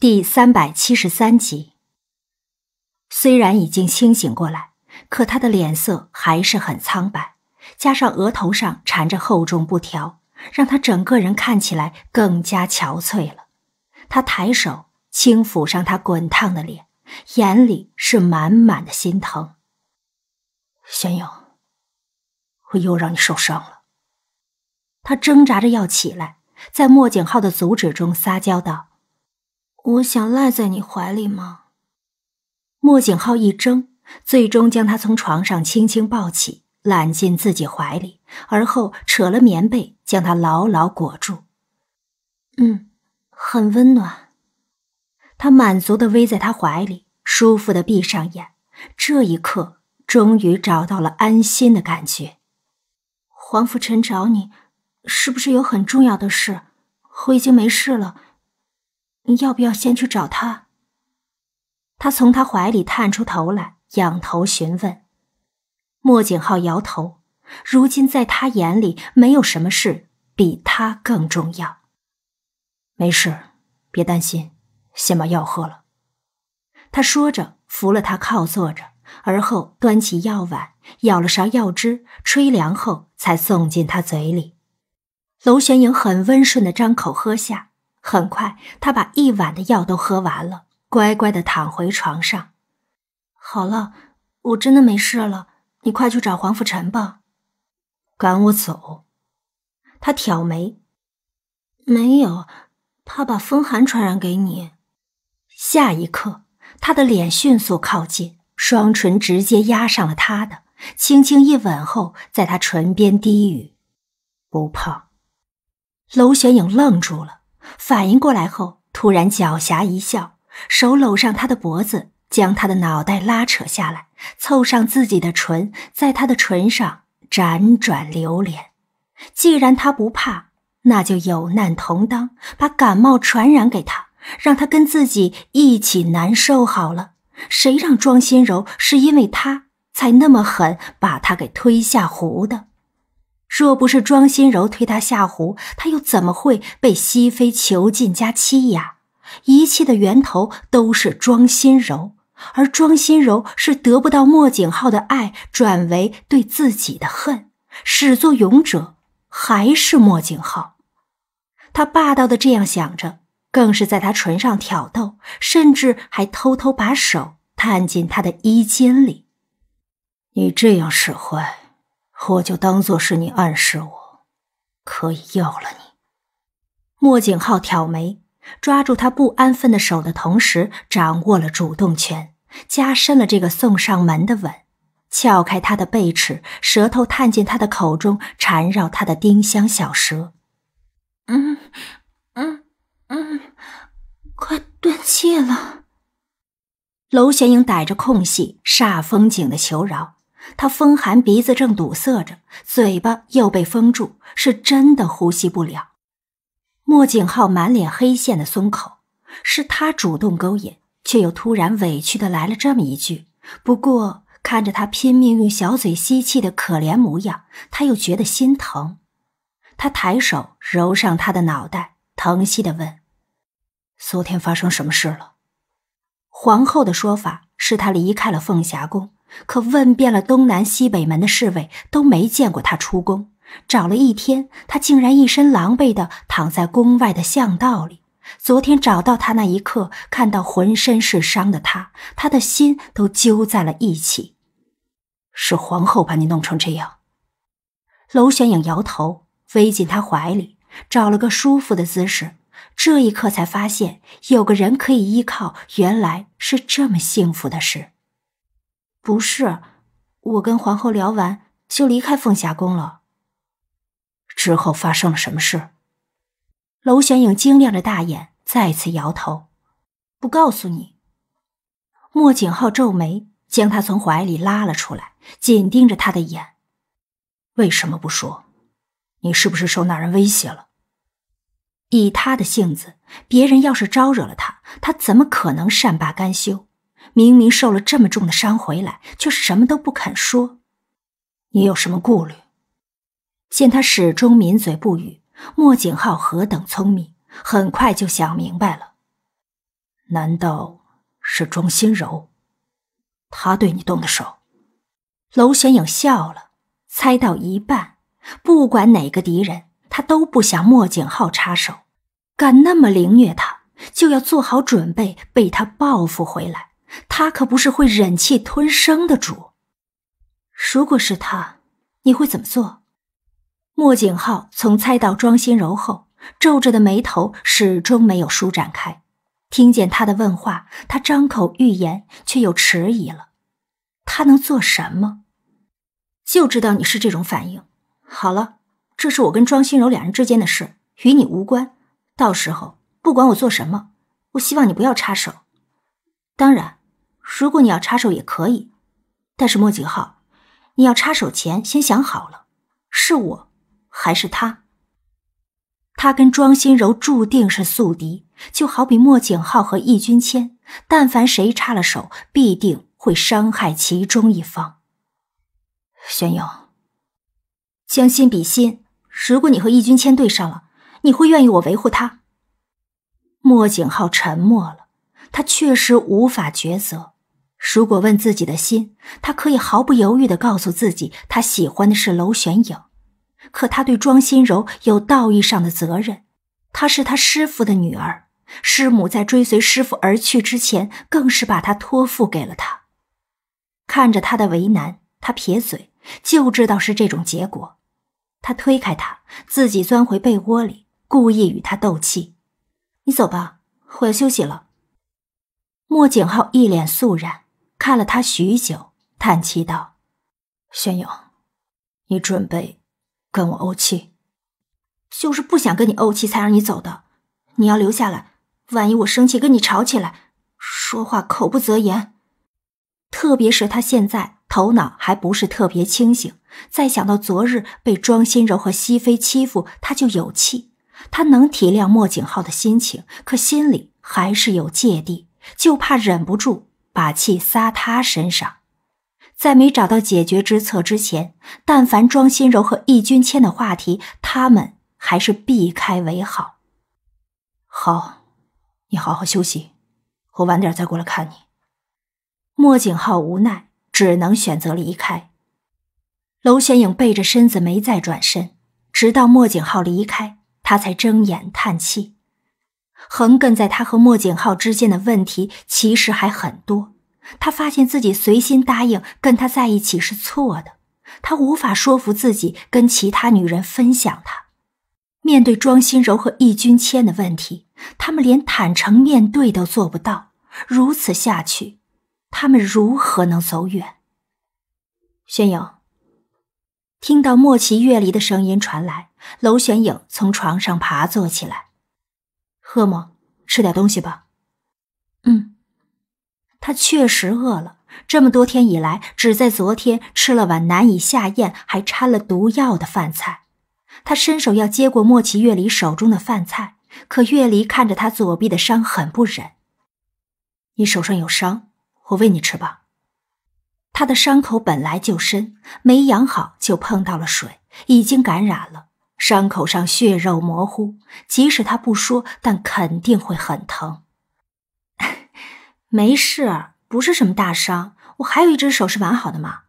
第三百七十三集。虽然已经清醒过来，可他的脸色还是很苍白，加上额头上缠着厚重布条，让他整个人看起来更加憔悴了。他抬手轻抚上他滚烫的脸，眼里是满满的心疼。玄勇，我又让你受伤了。他挣扎着要起来，在莫景浩的阻止中撒娇道。我想赖在你怀里吗？莫景浩一怔，最终将他从床上轻轻抱起，揽进自己怀里，而后扯了棉被，将他牢牢裹住。嗯，很温暖。他满足的偎在他怀里，舒服的闭上眼，这一刻终于找到了安心的感觉。黄福臣找你，是不是有很重要的事？我已经没事了。你要不要先去找他？他从他怀里探出头来，仰头询问。莫景浩摇头。如今在他眼里，没有什么事比他更重要。没事，别担心，先把药喝了。他说着扶了他靠坐着，而后端起药碗，舀了勺药汁，吹凉后才送进他嘴里。娄玄莹很温顺的张口喝下。很快，他把一碗的药都喝完了，乖乖的躺回床上。好了，我真的没事了，你快去找黄福臣吧，赶我走？他挑眉，没有，怕把风寒传染给你。下一刻，他的脸迅速靠近，双唇直接压上了他的，轻轻一吻后，在他唇边低语：“不怕。”娄玄影愣住了。反应过来后，突然狡黠一笑，手搂上他的脖子，将他的脑袋拉扯下来，凑上自己的唇，在他的唇上辗转流连。既然他不怕，那就有难同当，把感冒传染给他，让他跟自己一起难受好了。谁让庄心柔是因为他才那么狠把他给推下湖的？若不是庄心柔推他下湖，他又怎么会被熹妃囚禁加欺压？一切的源头都是庄心柔，而庄心柔是得不到莫景浩的爱，转为对自己的恨。始作俑者还是莫景浩。他霸道的这样想着，更是在他唇上挑逗，甚至还偷偷把手探进他的衣襟里。你这样使坏。我就当做是你暗示我，可以要了你。莫景浩挑眉，抓住他不安分的手的同时，掌握了主动权，加深了这个送上门的吻，撬开他的背齿，舌头探进他的口中，缠绕他的丁香小舌。嗯嗯嗯，快断气了。娄玄影逮着空隙煞风景的求饶。他风寒，鼻子正堵塞着，嘴巴又被封住，是真的呼吸不了。莫景浩满脸黑线的松口，是他主动勾引，却又突然委屈的来了这么一句。不过看着他拼命用小嘴吸气的可怜模样，他又觉得心疼。他抬手揉上他的脑袋，疼惜的问：“昨天发生什么事了？”皇后的说法是他离开了凤霞宫。可问遍了东南西北门的侍卫，都没见过他出宫。找了一天，他竟然一身狼狈地躺在宫外的巷道里。昨天找到他那一刻，看到浑身是伤的他，他的心都揪在了一起。是皇后把你弄成这样？娄玄影摇头，飞进他怀里，找了个舒服的姿势。这一刻才发现，有个人可以依靠，原来是这么幸福的事。不是，我跟皇后聊完就离开凤霞宫了。之后发生了什么事？娄玄影晶亮着大眼再次摇头，不告诉你。莫景浩皱眉，将他从怀里拉了出来，紧盯着他的眼：“为什么不说？你是不是受那人威胁了？以他的性子，别人要是招惹了他，他怎么可能善罢甘休？”明明受了这么重的伤回来，却什么都不肯说，你有什么顾虑？见他始终抿嘴不语，莫景浩何等聪明，很快就想明白了。难道是钟心柔？他对你动的手？娄玄影笑了，猜到一半，不管哪个敌人，他都不想莫景浩插手，敢那么凌虐他，就要做好准备被他报复回来。他可不是会忍气吞声的主。如果是他，你会怎么做？莫景浩从猜到庄心柔后，皱着的眉头始终没有舒展开。听见他的问话，他张口欲言，却又迟疑了。他能做什么？就知道你是这种反应。好了，这是我跟庄心柔两人之间的事，与你无关。到时候不管我做什么，我希望你不要插手。当然。如果你要插手也可以，但是莫景浩，你要插手前先想好了，是我还是他？他跟庄心柔注定是宿敌，就好比莫景浩和易君谦，但凡谁插了手，必定会伤害其中一方。玄佑，将心比心，如果你和易君谦对上了，你会愿意我维护他？莫景浩沉默了。他确实无法抉择。如果问自己的心，他可以毫不犹豫地告诉自己，他喜欢的是楼玄影。可他对庄心柔有道义上的责任，她是他师父的女儿，师母在追随师父而去之前，更是把她托付给了他。看着他的为难，他撇嘴，就知道是这种结果。他推开他，自己钻回被窝里，故意与他斗气：“你走吧，我要休息了。”莫景浩一脸肃然，看了他许久，叹气道：“轩勇，你准备跟我怄气？就是不想跟你怄气，才让你走的。你要留下来，万一我生气跟你吵起来，说话口不择言。特别是他现在头脑还不是特别清醒，再想到昨日被庄心柔和熹妃欺负，他就有气。他能体谅莫景浩的心情，可心里还是有芥蒂。”就怕忍不住把气撒他身上，在没找到解决之策之前，但凡庄心柔和易君谦的话题，他们还是避开为好。好，你好好休息，我晚点再过来看你。莫景浩无奈，只能选择离开。娄玄影背着身子，没再转身，直到莫景浩离开，他才睁眼叹气。横亘在他和莫景浩之间的问题其实还很多。他发现自己随心答应跟他在一起是错的。他无法说服自己跟其他女人分享他。面对庄心柔和易君谦的问题，他们连坦诚面对都做不到。如此下去，他们如何能走远？玄影，听到莫奇月离的声音传来，楼玄影从床上爬坐起来。饿吗？吃点东西吧。嗯，他确实饿了。这么多天以来，只在昨天吃了碗难以下咽、还掺了毒药的饭菜。他伸手要接过莫奇月离手中的饭菜，可月离看着他左臂的伤，很不忍。你手上有伤，我喂你吃吧。他的伤口本来就深，没养好就碰到了水，已经感染了。伤口上血肉模糊，即使他不说，但肯定会很疼。没事，不是什么大伤，我还有一只手是完好的嘛。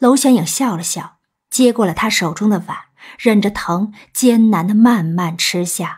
娄小影笑了笑，接过了他手中的碗，忍着疼，艰难的慢慢吃下。